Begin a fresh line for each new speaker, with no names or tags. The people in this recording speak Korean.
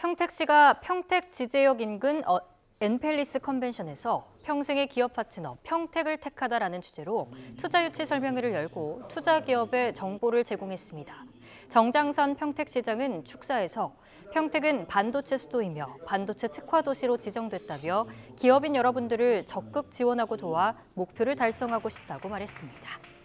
평택시가 평택 지제역 인근 어, 엔펠리스 컨벤션에서 평생의 기업 파트너 평택을 택하다라는 주제로 투자 유치 설명회를 열고 투자 기업의 정보를 제공했습니다. 정장선 평택시장은 축사에서 평택은 반도체 수도이며 반도체 특화 도시로 지정됐다며 기업인 여러분들을 적극 지원하고 도와 목표를 달성하고 싶다고 말했습니다.